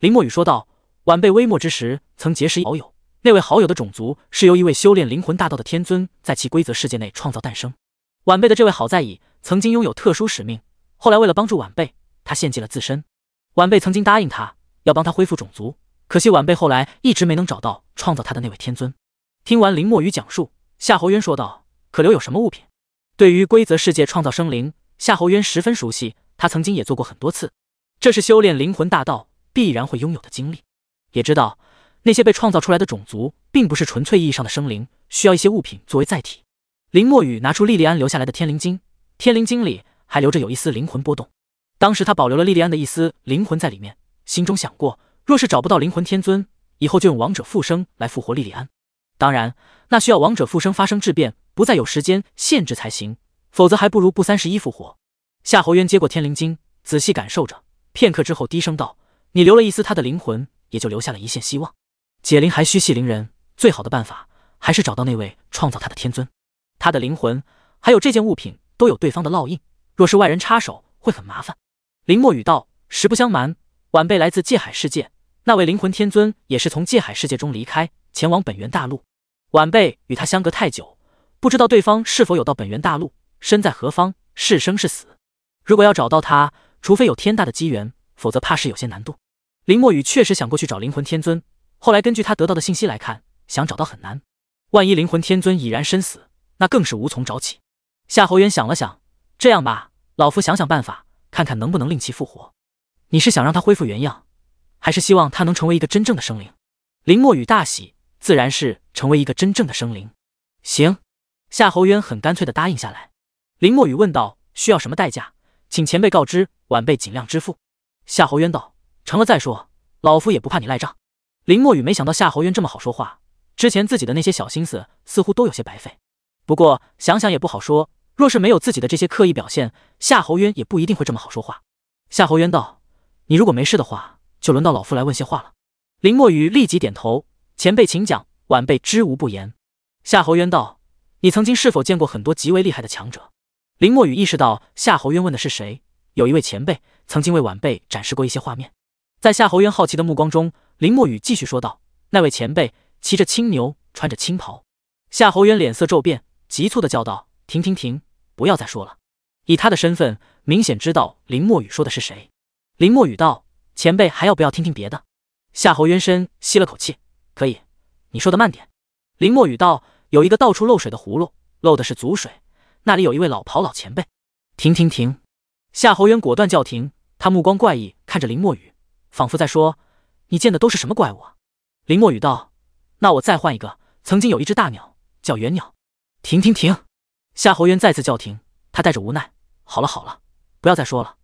林墨雨说道：“晚辈微末之时，曾结识一好友。那位好友的种族是由一位修炼灵魂大道的天尊在其规则世界内创造诞生。晚辈的这位好，在已曾经拥有特殊使命，后来为了帮助晚辈，他献祭了自身。晚辈曾经答应他要帮他恢复种族，可惜晚辈后来一直没能找到创造他的那位天尊。”听完林墨雨讲述，夏侯渊说道：“可留有什么物品？”对于规则世界创造生灵，夏侯渊十分熟悉，他曾经也做过很多次。这是修炼灵魂大道。必然会拥有的经历，也知道那些被创造出来的种族并不是纯粹意义上的生灵，需要一些物品作为载体。林墨雨拿出莉莉安留下来的天灵晶，天灵晶里还留着有一丝灵魂波动。当时他保留了莉莉安的一丝灵魂在里面，心中想过，若是找不到灵魂天尊，以后就用王者复生来复活莉莉安。当然，那需要王者复生发生质变，不再有时间限制才行，否则还不如不三十一复活。夏侯渊接过天灵晶，仔细感受着，片刻之后低声道。你留了一丝他的灵魂，也就留下了一线希望。解铃还须系铃人，最好的办法还是找到那位创造他的天尊。他的灵魂还有这件物品都有对方的烙印，若是外人插手，会很麻烦。林墨雨道：“实不相瞒，晚辈来自界海世界，那位灵魂天尊也是从界海世界中离开，前往本源大陆。晚辈与他相隔太久，不知道对方是否有到本源大陆，身在何方，是生是死。如果要找到他，除非有天大的机缘。”否则怕是有些难度。林墨雨确实想过去找灵魂天尊，后来根据他得到的信息来看，想找到很难。万一灵魂天尊已然身死，那更是无从找起。夏侯渊想了想，这样吧，老夫想想办法，看看能不能令其复活。你是想让他恢复原样，还是希望他能成为一个真正的生灵？林墨雨大喜，自然是成为一个真正的生灵。行，夏侯渊很干脆的答应下来。林墨雨问道：“需要什么代价？请前辈告知，晚辈尽量支付。”夏侯渊道：“成了再说，老夫也不怕你赖账。”林墨雨没想到夏侯渊这么好说话，之前自己的那些小心思似乎都有些白费。不过想想也不好说，若是没有自己的这些刻意表现，夏侯渊也不一定会这么好说话。夏侯渊道：“你如果没事的话，就轮到老夫来问些话了。”林墨雨立即点头：“前辈请讲，晚辈知无不言。”夏侯渊道：“你曾经是否见过很多极为厉害的强者？”林墨雨意识到夏侯渊问的是谁，有一位前辈。曾经为晚辈展示过一些画面，在夏侯渊好奇的目光中，林墨雨继续说道：“那位前辈骑着青牛，穿着青袍。”夏侯渊脸色骤变，急促的叫道：“停停停！不要再说了！”以他的身份，明显知道林墨雨说的是谁。林墨雨道：“前辈还要不要听听别的？”夏侯渊深吸了口气：“可以，你说的慢点。”林墨雨道：“有一个到处漏水的葫芦，漏的是足水，那里有一位老袍老前辈。”停停停！夏侯渊果断叫停。他目光怪异看着林墨雨，仿佛在说：“你见的都是什么怪物啊？”林墨雨道：“那我再换一个。曾经有一只大鸟，叫猿鸟。”停停停！夏侯渊再次叫停，他带着无奈：“好了好了，不要再说了。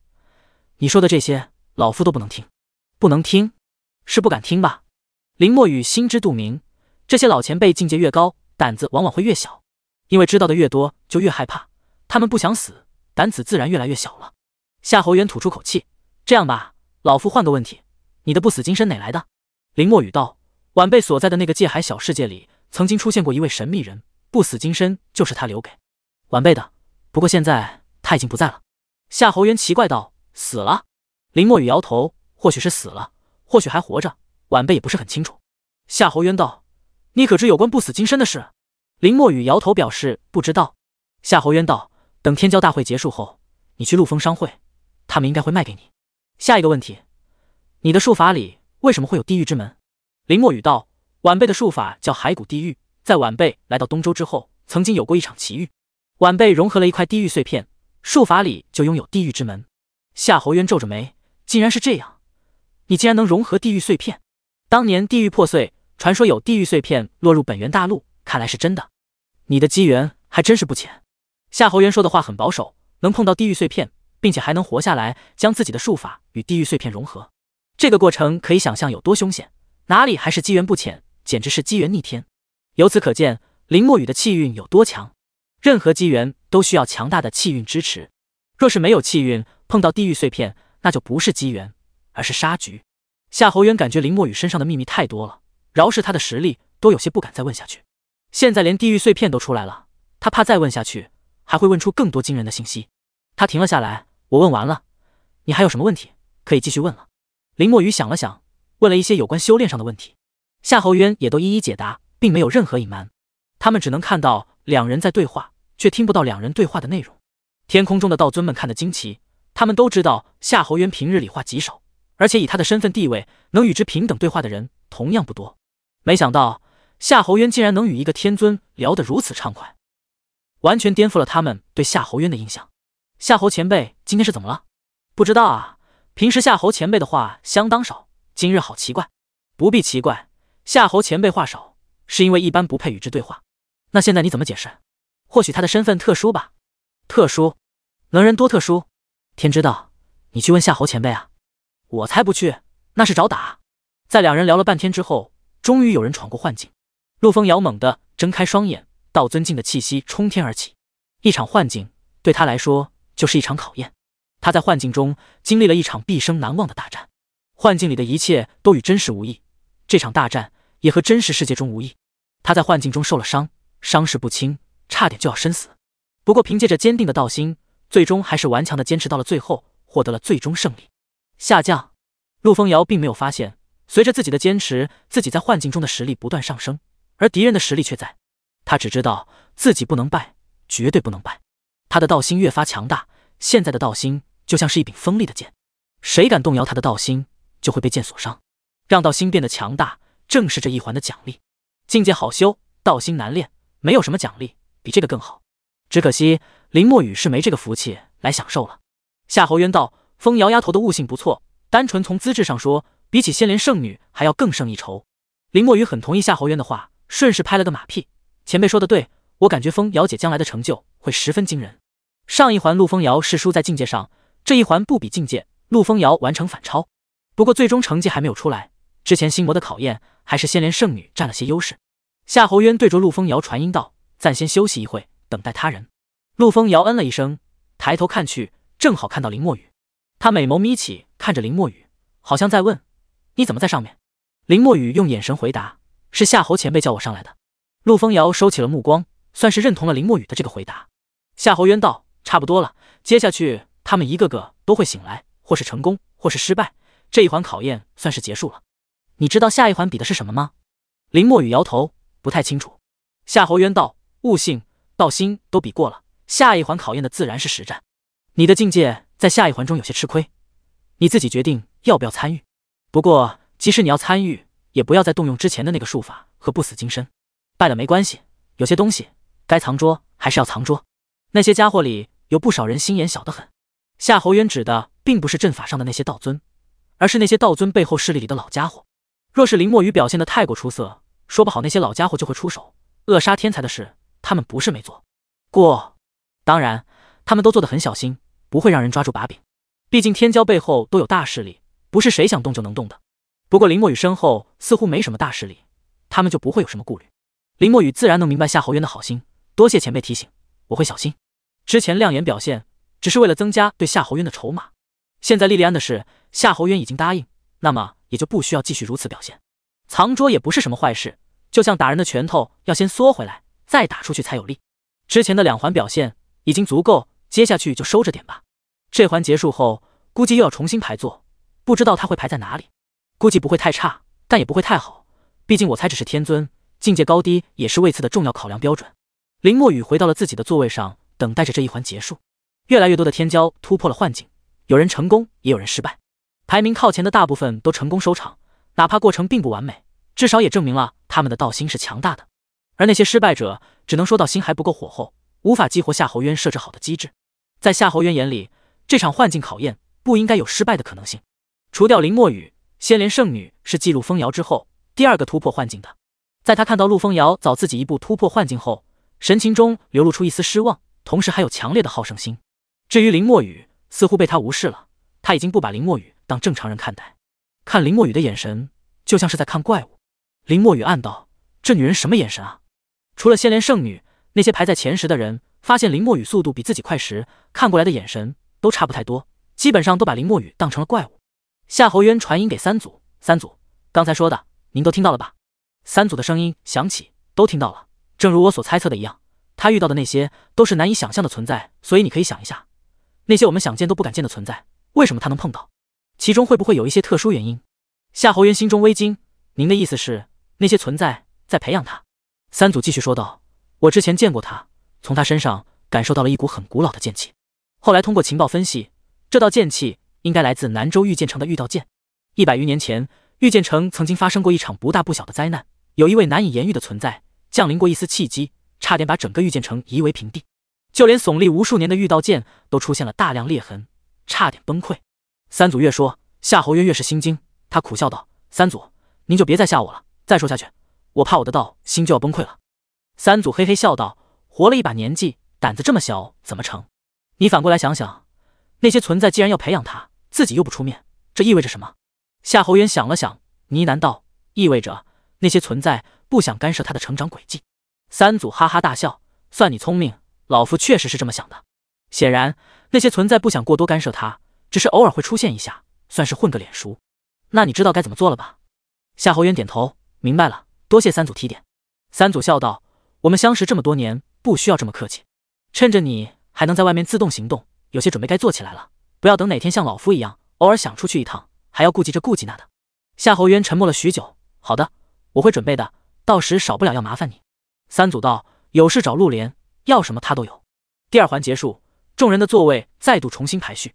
你说的这些，老夫都不能听，不能听，是不敢听吧？”林墨雨心知肚明，这些老前辈境界越高，胆子往往会越小，因为知道的越多就越害怕，他们不想死，胆子自然越来越小了。夏侯渊吐出口气：“这样吧，老夫换个问题，你的不死金身哪来的？”林墨雨道：“晚辈所在的那个界海小世界里，曾经出现过一位神秘人，不死金身就是他留给晚辈的。不过现在他已经不在了。”夏侯渊奇怪道：“死了？”林墨雨摇头：“或许是死了，或许还活着，晚辈也不是很清楚。”夏侯渊道：“你可知有关不死金身的事？”林墨雨摇头表示不知道。夏侯渊道：“等天骄大会结束后，你去陆丰商会。”他们应该会卖给你。下一个问题，你的术法里为什么会有地狱之门？林墨雨道：“晚辈的术法叫骸骨地狱，在晚辈来到东周之后，曾经有过一场奇遇，晚辈融合了一块地狱碎片，术法里就拥有地狱之门。”夏侯渊皱着眉：“竟然是这样，你竟然能融合地狱碎片？当年地狱破碎，传说有地狱碎片落入本源大陆，看来是真的。你的机缘还真是不浅。”夏侯渊说的话很保守，能碰到地狱碎片。并且还能活下来，将自己的术法与地狱碎片融合，这个过程可以想象有多凶险。哪里还是机缘不浅，简直是机缘逆天。由此可见，林墨雨的气运有多强。任何机缘都需要强大的气运支持，若是没有气运，碰到地狱碎片，那就不是机缘，而是杀局。夏侯渊感觉林墨雨身上的秘密太多了，饶是他的实力，都有些不敢再问下去。现在连地狱碎片都出来了，他怕再问下去，还会问出更多惊人的信息。他停了下来。我问完了，你还有什么问题可以继续问了？林墨雨想了想，问了一些有关修炼上的问题，夏侯渊也都一一解答，并没有任何隐瞒。他们只能看到两人在对话，却听不到两人对话的内容。天空中的道尊们看得惊奇，他们都知道夏侯渊平日里话极少，而且以他的身份地位，能与之平等对话的人同样不多。没想到夏侯渊竟然能与一个天尊聊得如此畅快，完全颠覆了他们对夏侯渊的印象。夏侯前辈今天是怎么了？不知道啊，平时夏侯前辈的话相当少，今日好奇怪。不必奇怪，夏侯前辈话少，是因为一般不配与之对话。那现在你怎么解释？或许他的身份特殊吧。特殊？能人多特殊？天知道，你去问夏侯前辈啊。我才不去，那是找打。在两人聊了半天之后，终于有人闯过幻境。陆风瑶猛地睁开双眼，道尊敬的气息冲天而起。一场幻境对他来说。就是一场考验，他在幻境中经历了一场毕生难忘的大战，幻境里的一切都与真实无异，这场大战也和真实世界中无异。他在幻境中受了伤，伤势不轻，差点就要身死。不过凭借着坚定的道心，最终还是顽强的坚持到了最后，获得了最终胜利。下降，陆风瑶并没有发现，随着自己的坚持，自己在幻境中的实力不断上升，而敌人的实力却在。他只知道自己不能败，绝对不能败。他的道心越发强大，现在的道心就像是一柄锋利的剑，谁敢动摇他的道心，就会被剑所伤。让道心变得强大，正是这一环的奖励。境界好修，道心难练，没有什么奖励比这个更好。只可惜林墨雨是没这个福气来享受了。夏侯渊道：“风瑶丫头的悟性不错，单纯从资质上说，比起仙莲圣女还要更胜一筹。”林墨雨很同意夏侯渊的话，顺势拍了个马屁：“前辈说的对，我感觉风瑶姐将来的成就会十分惊人。”上一环陆风瑶是输在境界上，这一环不比境界，陆风瑶完成反超。不过最终成绩还没有出来，之前心魔的考验还是先连圣女占了些优势。夏侯渊对着陆风瑶传音道：“暂先休息一会，等待他人。”陆风瑶嗯了一声，抬头看去，正好看到林墨雨。他美眸眯起，看着林墨雨，好像在问：“你怎么在上面？”林墨雨用眼神回答：“是夏侯前辈叫我上来的。”陆风瑶收起了目光，算是认同了林墨雨的这个回答。夏侯渊道。差不多了，接下去他们一个个都会醒来，或是成功，或是失败。这一环考验算是结束了。你知道下一环比的是什么吗？林墨雨摇头，不太清楚。夏侯渊道：悟性、道心都比过了，下一环考验的自然是实战。你的境界在下一环中有些吃亏，你自己决定要不要参与。不过，即使你要参与，也不要再动用之前的那个术法和不死金身。败了没关系，有些东西该藏拙还是要藏拙。那些家伙里。有不少人心眼小得很，夏侯渊指的并不是阵法上的那些道尊，而是那些道尊背后势力里的老家伙。若是林墨雨表现的太过出色，说不好那些老家伙就会出手扼杀天才的事，他们不是没做过。当然，他们都做的很小心，不会让人抓住把柄。毕竟天骄背后都有大势力，不是谁想动就能动的。不过林墨雨身后似乎没什么大势力，他们就不会有什么顾虑。林墨雨自然能明白夏侯渊的好心，多谢前辈提醒，我会小心。之前亮眼表现只是为了增加对夏侯渊的筹码，现在莉莉安的事夏侯渊已经答应，那么也就不需要继续如此表现。藏拙也不是什么坏事，就像打人的拳头要先缩回来再打出去才有力。之前的两环表现已经足够，接下去就收着点吧。这环结束后估计又要重新排座，不知道他会排在哪里，估计不会太差，但也不会太好。毕竟我才只是天尊，境界高低也是位次的重要考量标准。林墨雨回到了自己的座位上。等待着这一环结束，越来越多的天骄突破了幻境，有人成功，也有人失败。排名靠前的大部分都成功收场，哪怕过程并不完美，至少也证明了他们的道心是强大的。而那些失败者，只能说到心还不够火候，无法激活夏侯渊设置好的机制。在夏侯渊眼里，这场幻境考验不应该有失败的可能性。除掉林墨雨，仙莲圣女是记录风瑶之后第二个突破幻境的。在他看到陆风瑶早自己一步突破幻境后，神情中流露出一丝失望。同时还有强烈的好胜心。至于林墨雨，似乎被他无视了。他已经不把林墨雨当正常人看待，看林墨雨的眼神就像是在看怪物。林墨雨暗道：这女人什么眼神啊？除了仙莲圣女，那些排在前十的人，发现林墨雨速度比自己快时，看过来的眼神都差不太多，基本上都把林墨雨当成了怪物。夏侯渊传音给三组：三组刚才说的，您都听到了吧？三组的声音响起：都听到了。正如我所猜测的一样。他遇到的那些都是难以想象的存在，所以你可以想一下，那些我们想见都不敢见的存在，为什么他能碰到？其中会不会有一些特殊原因？夏侯渊心中微惊，您的意思是那些存在在培养他？三祖继续说道：“我之前见过他，从他身上感受到了一股很古老的剑气。后来通过情报分析，这道剑气应该来自南州御剑城的御道剑。一百余年前，御剑城曾经发生过一场不大不小的灾难，有一位难以言喻的存在降临过一丝契机。”差点把整个御剑城夷为平地，就连耸立无数年的御道剑都出现了大量裂痕，差点崩溃。三祖越说，夏侯渊越是心惊。他苦笑道：“三祖，您就别再吓我了。再说下去，我怕我的道心就要崩溃了。”三祖嘿嘿笑道：“活了一把年纪，胆子这么小，怎么成？你反过来想想，那些存在既然要培养他，自己又不出面，这意味着什么？”夏侯渊想了想，呢喃道：“意味着那些存在不想干涉他的成长轨迹。”三祖哈哈大笑，算你聪明，老夫确实是这么想的。显然那些存在不想过多干涉他，只是偶尔会出现一下，算是混个脸熟。那你知道该怎么做了吧？夏侯渊点头，明白了，多谢三祖提点。三祖笑道：“我们相识这么多年，不需要这么客气。趁着你还能在外面自动行动，有些准备该做起来了。不要等哪天像老夫一样，偶尔想出去一趟，还要顾及这顾及那的。”夏侯渊沉默了许久，好的，我会准备的，到时少不了要麻烦你。三组道有事找陆莲，要什么他都有。第二环结束，众人的座位再度重新排序。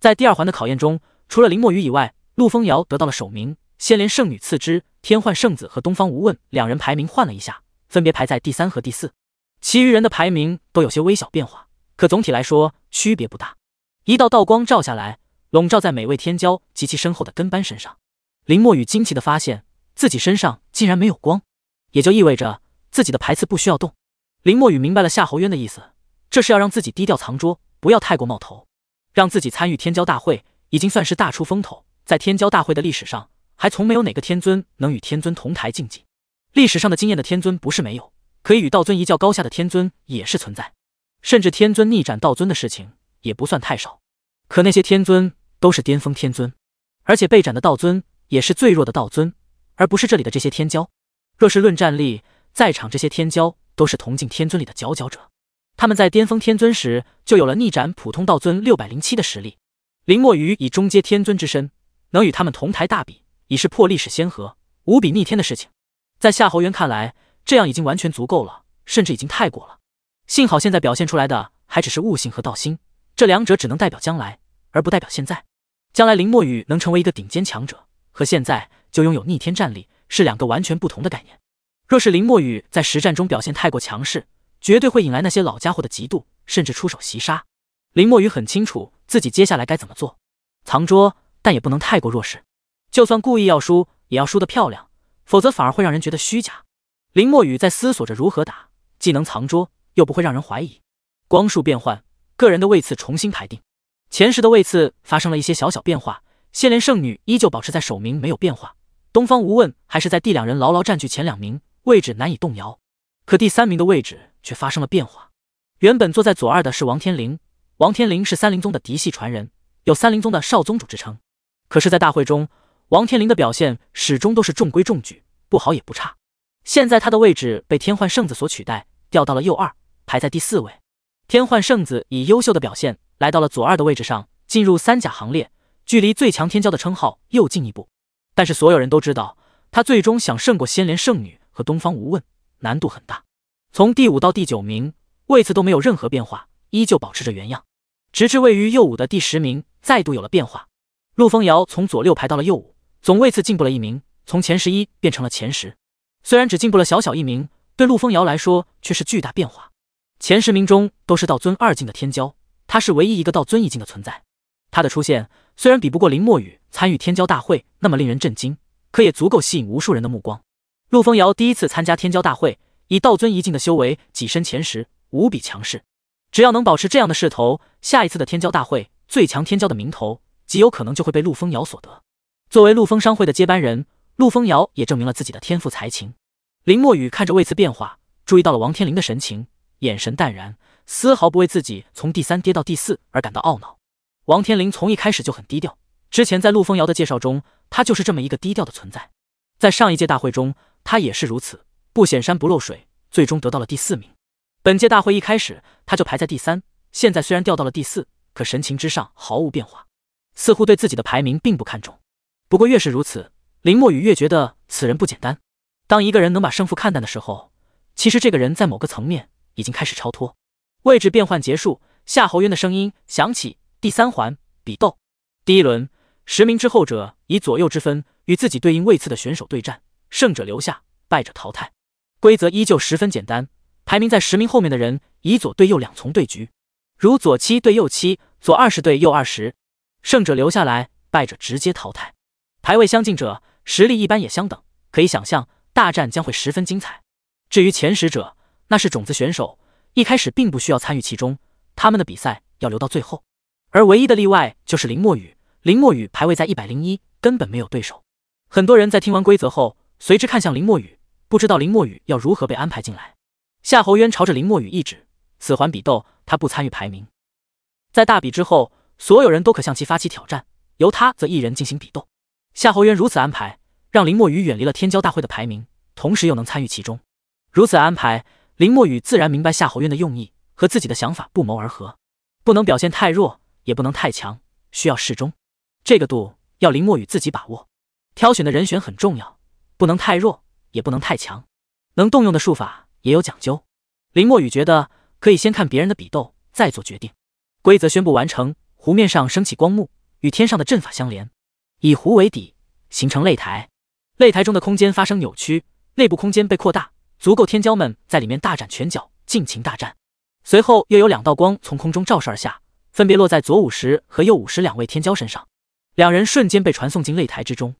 在第二环的考验中，除了林墨雨以外，陆风瑶得到了首名，仙莲圣女次之，天幻圣子和东方无问两人排名换了一下，分别排在第三和第四。其余人的排名都有些微小变化，可总体来说区别不大。一道道光照下来，笼罩在每位天骄及其身后的跟班身上。林墨雨惊奇的发现自己身上竟然没有光，也就意味着。自己的牌次不需要动。林墨雨明白了夏侯渊的意思，这是要让自己低调藏拙，不要太过冒头，让自己参与天骄大会已经算是大出风头。在天骄大会的历史上，还从没有哪个天尊能与天尊同台竞技。历史上的经验的天尊不是没有，可以与道尊一较高下的天尊也是存在，甚至天尊逆斩道尊的事情也不算太少。可那些天尊都是巅峰天尊，而且被斩的道尊也是最弱的道尊，而不是这里的这些天骄。若是论战力，在场这些天骄都是同境天尊里的佼佼者，他们在巅峰天尊时就有了逆斩普通道尊六百零七的实力。林墨雨以中阶天尊之身，能与他们同台大比，已是破历史先河，无比逆天的事情。在夏侯渊看来，这样已经完全足够了，甚至已经太过了。幸好现在表现出来的还只是悟性和道心，这两者只能代表将来，而不代表现在。将来林墨雨能成为一个顶尖强者，和现在就拥有逆天战力，是两个完全不同的概念。若是林墨雨在实战中表现太过强势，绝对会引来那些老家伙的嫉妒，甚至出手袭杀。林墨雨很清楚自己接下来该怎么做，藏拙，但也不能太过弱势。就算故意要输，也要输得漂亮，否则反而会让人觉得虚假。林墨雨在思索着如何打，既能藏拙，又不会让人怀疑。光束变换，个人的位次重新排定，前十的位次发生了一些小小变化。仙莲圣女依旧保持在首名，没有变化。东方无问还是在第两人，牢牢占据前两名。位置难以动摇，可第三名的位置却发生了变化。原本坐在左二的是王天灵，王天灵是三林宗的嫡系传人，有三林宗的少宗主之称。可是，在大会中，王天灵的表现始终都是中规中矩，不好也不差。现在他的位置被天幻圣子所取代，掉到了右二，排在第四位。天幻圣子以优秀的表现来到了左二的位置上，进入三甲行列，距离最强天骄的称号又进一步。但是，所有人都知道，他最终想胜过仙莲圣女。和东方无问难度很大，从第五到第九名位次都没有任何变化，依旧保持着原样。直至位于右五的第十名再度有了变化，陆风瑶从左六排到了右五，总位次进步了一名，从前十一变成了前十。虽然只进步了小小一名，对陆风瑶来说却是巨大变化。前十名中都是道尊二境的天骄，他是唯一一个道尊一境的存在。他的出现虽然比不过林墨雨参与天骄大会那么令人震惊，可也足够吸引无数人的目光。陆风瑶第一次参加天骄大会，以道尊一境的修为跻身前十，无比强势。只要能保持这样的势头，下一次的天骄大会，最强天骄的名头极有可能就会被陆风瑶所得。作为陆风商会的接班人，陆风瑶也证明了自己的天赋才情。林墨雨看着位次变化，注意到了王天林的神情，眼神淡然，丝毫不为自己从第三跌到第四而感到懊恼。王天林从一开始就很低调，之前在陆风瑶的介绍中，他就是这么一个低调的存在。在上一届大会中。他也是如此，不显山不漏水，最终得到了第四名。本届大会一开始，他就排在第三，现在虽然掉到了第四，可神情之上毫无变化，似乎对自己的排名并不看重。不过越是如此，林墨雨越觉得此人不简单。当一个人能把胜负看淡的时候，其实这个人在某个层面已经开始超脱。位置变换结束，夏侯渊的声音响起：“第三环比斗，第一轮十名之后者以左右之分，与自己对应位次的选手对战。”胜者留下，败者淘汰。规则依旧十分简单，排名在十名后面的人以左对右两从对局，如左七对右七，左二十对右二十。胜者留下来，败者直接淘汰。排位相近者实力一般也相等，可以想象大战将会十分精彩。至于前十者，那是种子选手，一开始并不需要参与其中，他们的比赛要留到最后。而唯一的例外就是林墨雨，林墨雨排位在一百零一，根本没有对手。很多人在听完规则后。随之看向林墨雨，不知道林墨雨要如何被安排进来。夏侯渊朝着林墨雨一指：“此环比斗，他不参与排名。在大比之后，所有人都可向其发起挑战，由他则一人进行比斗。”夏侯渊如此安排，让林墨雨远离了天骄大会的排名，同时又能参与其中。如此安排，林墨雨自然明白夏侯渊的用意和自己的想法不谋而合。不能表现太弱，也不能太强，需要适中。这个度要林墨雨自己把握。挑选的人选很重要。不能太弱，也不能太强，能动用的术法也有讲究。林墨雨觉得可以先看别人的比斗，再做决定。规则宣布完成，湖面上升起光幕，与天上的阵法相连，以湖为底形成擂台。擂台中的空间发生扭曲，内部空间被扩大，足够天骄们在里面大展拳脚，尽情大战。随后又有两道光从空中照射而下，分别落在左五十和右五十两位天骄身上，两人瞬间被传送进擂台之中，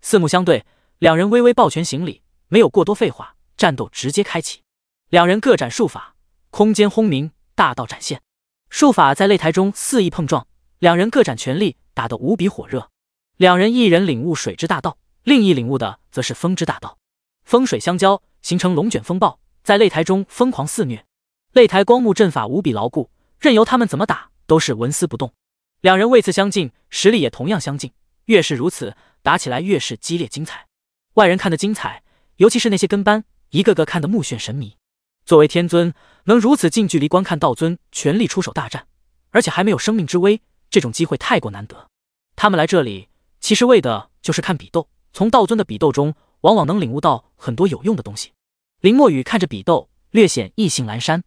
四目相对。两人微微抱拳行礼，没有过多废话，战斗直接开启。两人各展术法，空间轰鸣，大道展现，术法在擂台中肆意碰撞。两人各展全力，打得无比火热。两人一人领悟水之大道，另一领悟的则是风之大道，风水相交，形成龙卷风暴，在擂台中疯狂肆虐。擂台光幕阵法无比牢固，任由他们怎么打都是纹丝不动。两人位次相近，实力也同样相近，越是如此，打起来越是激烈精彩。外人看得精彩，尤其是那些跟班，一个个看得目眩神迷。作为天尊，能如此近距离观看道尊全力出手大战，而且还没有生命之危，这种机会太过难得。他们来这里其实为的就是看比斗，从道尊的比斗中，往往能领悟到很多有用的东西。林墨雨看着比斗，略显意兴阑珊。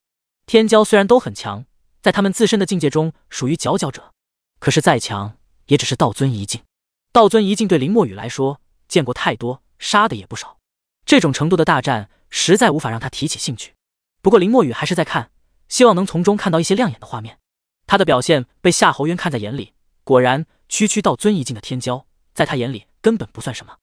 天骄虽然都很强，在他们自身的境界中属于佼佼者，可是再强也只是道尊一境。道尊一境对林墨雨来说，见过太多。杀的也不少，这种程度的大战实在无法让他提起兴趣。不过林墨雨还是在看，希望能从中看到一些亮眼的画面。他的表现被夏侯渊看在眼里，果然，区区道尊一境的天骄，在他眼里根本不算什么。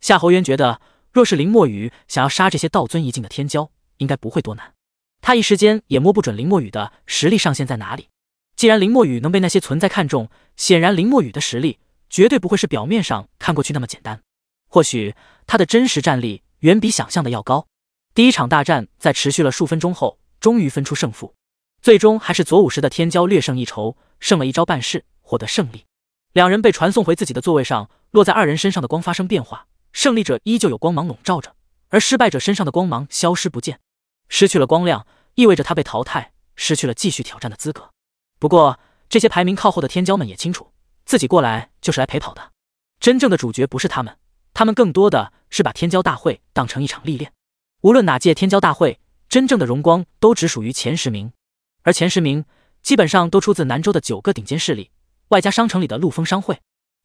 夏侯渊觉得，若是林墨雨想要杀这些道尊一境的天骄，应该不会多难。他一时间也摸不准林墨雨的实力上限在哪里。既然林墨雨能被那些存在看中，显然林墨雨的实力绝对不会是表面上看过去那么简单。或许他的真实战力远比想象的要高。第一场大战在持续了数分钟后，终于分出胜负，最终还是左武士的天骄略胜一筹，胜了一招半式，获得胜利。两人被传送回自己的座位上，落在二人身上的光发生变化，胜利者依旧有光芒笼罩着，而失败者身上的光芒消失不见，失去了光亮，意味着他被淘汰，失去了继续挑战的资格。不过，这些排名靠后的天骄们也清楚，自己过来就是来陪跑的，真正的主角不是他们。他们更多的是把天骄大会当成一场历练，无论哪届天骄大会，真正的荣光都只属于前十名，而前十名基本上都出自南州的九个顶尖势力，外加商城里的陆丰商会，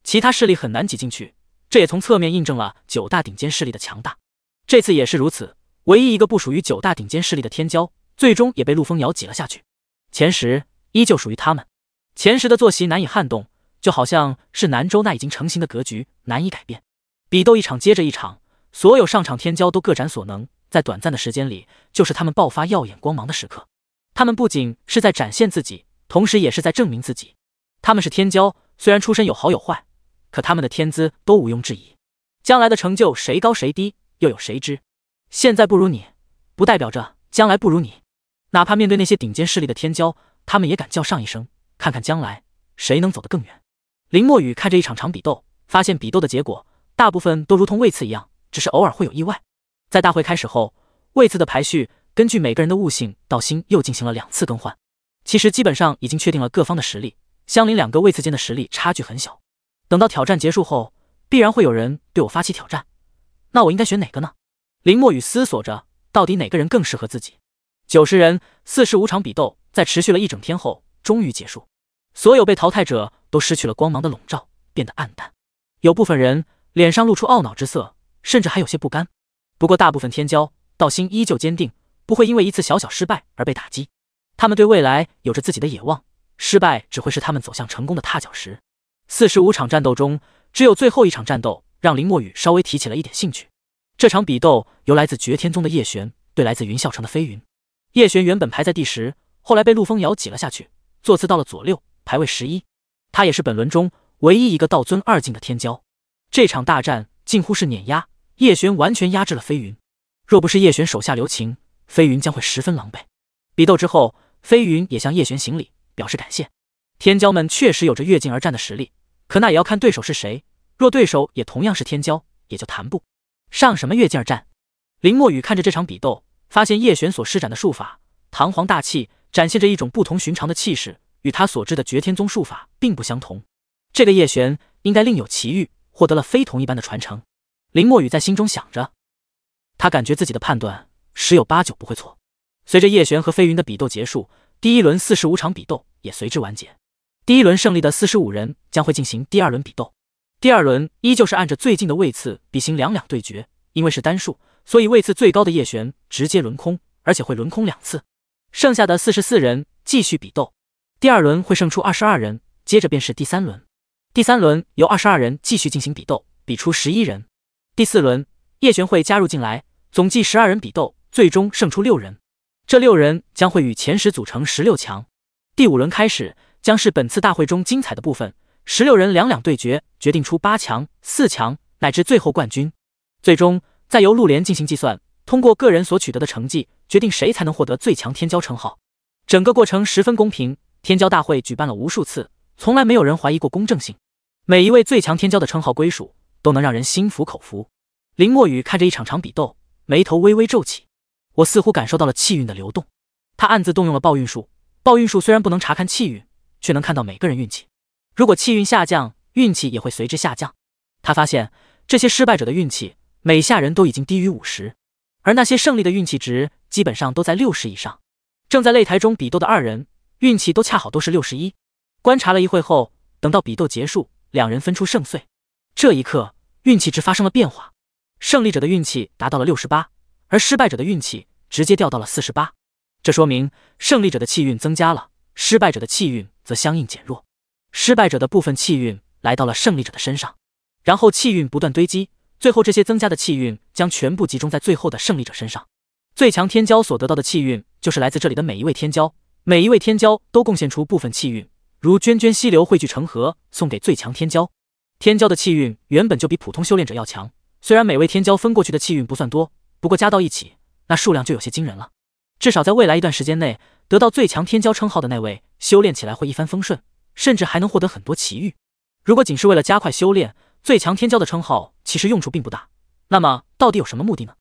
其他势力很难挤进去。这也从侧面印证了九大顶尖势力的强大。这次也是如此，唯一一个不属于九大顶尖势力的天骄，最终也被陆丰瑶挤了下去。前十依旧属于他们，前十的坐席难以撼动，就好像是南州那已经成型的格局难以改变。比斗一场接着一场，所有上场天骄都各展所能，在短暂的时间里，就是他们爆发耀眼光芒的时刻。他们不仅是在展现自己，同时也是在证明自己。他们是天骄，虽然出身有好有坏，可他们的天资都毋庸置疑。将来的成就谁高谁低，又有谁知？现在不如你，不代表着将来不如你。哪怕面对那些顶尖势力的天骄，他们也敢叫上一声，看看将来谁能走得更远。林墨雨看着一场场比斗，发现比斗的结果。大部分都如同位次一样，只是偶尔会有意外。在大会开始后，位次的排序根据每个人的悟性、道心又进行了两次更换。其实基本上已经确定了各方的实力。相邻两个位次间的实力差距很小。等到挑战结束后，必然会有人对我发起挑战，那我应该选哪个呢？林墨雨思索着，到底哪个人更适合自己？九十人四十五场比斗，在持续了一整天后，终于结束。所有被淘汰者都失去了光芒的笼罩，变得暗淡。有部分人。脸上露出懊恼之色，甚至还有些不甘。不过，大部分天骄道心依旧坚定，不会因为一次小小失败而被打击。他们对未来有着自己的野望，失败只会是他们走向成功的踏脚石。四十五场战斗中，只有最后一场战斗让林墨雨稍微提起了一点兴趣。这场比斗由来自绝天宗的叶璇对来自云霄城的飞云。叶璇原本排在第十，后来被陆风瑶挤了下去，坐次到了左六，排位十一。他也是本轮中唯一一个道尊二境的天骄。这场大战近乎是碾压，叶璇完全压制了飞云。若不是叶璇手下留情，飞云将会十分狼狈。比斗之后，飞云也向叶璇行礼，表示感谢。天骄们确实有着越境而战的实力，可那也要看对手是谁。若对手也同样是天骄，也就谈不上什么越境而战。林墨雨看着这场比斗，发现叶璇所施展的术法堂皇大气，展现着一种不同寻常的气势，与他所知的绝天宗术法并不相同。这个叶璇应该另有奇遇。获得了非同一般的传承，林墨雨在心中想着，他感觉自己的判断十有八九不会错。随着叶璇和飞云的比斗结束，第一轮四十五场比斗也随之完结。第一轮胜利的四十五人将会进行第二轮比斗，第二轮依旧是按照最近的位次比，行两两对决。因为是单数，所以位次最高的叶璇直接轮空，而且会轮空两次。剩下的四十四人继续比斗，第二轮会胜出二十二人，接着便是第三轮。第三轮由二十二人继续进行比斗，比出十一人。第四轮叶玄会加入进来，总计十二人比斗，最终胜出六人。这六人将会与前十组成十六强。第五轮开始，将是本次大会中精彩的部分。十六人两两对决，决定出八强、四强乃至最后冠军。最终再由陆联进行计算，通过个人所取得的成绩，决定谁才能获得最强天骄称号。整个过程十分公平。天骄大会举办了无数次。从来没有人怀疑过公正性，每一位最强天骄的称号归属都能让人心服口服。林墨雨看着一场场比斗，眉头微微皱起。我似乎感受到了气运的流动。他暗自动用了暴运术。暴运术虽然不能查看气运，却能看到每个人运气。如果气运下降，运气也会随之下降。他发现这些失败者的运气，每下人都已经低于五十，而那些胜利的运气值基本上都在六十以上。正在擂台中比斗的二人，运气都恰好都是六十一。观察了一会后，等到比斗结束，两人分出胜碎。这一刻，运气值发生了变化。胜利者的运气达到了六十八，而失败者的运气直接掉到了四十八。这说明胜利者的气运增加了，失败者的气运则相应减弱。失败者的部分气运来到了胜利者的身上，然后气运不断堆积，最后这些增加的气运将全部集中在最后的胜利者身上。最强天骄所得到的气运，就是来自这里的每一位天骄，每一位天骄都贡献出部分气运。如涓涓溪流汇聚成河，送给最强天骄。天骄的气运原本就比普通修炼者要强，虽然每位天骄分过去的气运不算多，不过加到一起，那数量就有些惊人了。至少在未来一段时间内，得到最强天骄称号的那位，修炼起来会一帆风顺，甚至还能获得很多奇遇。如果仅是为了加快修炼，最强天骄的称号其实用处并不大。那么，到底有什么目的呢？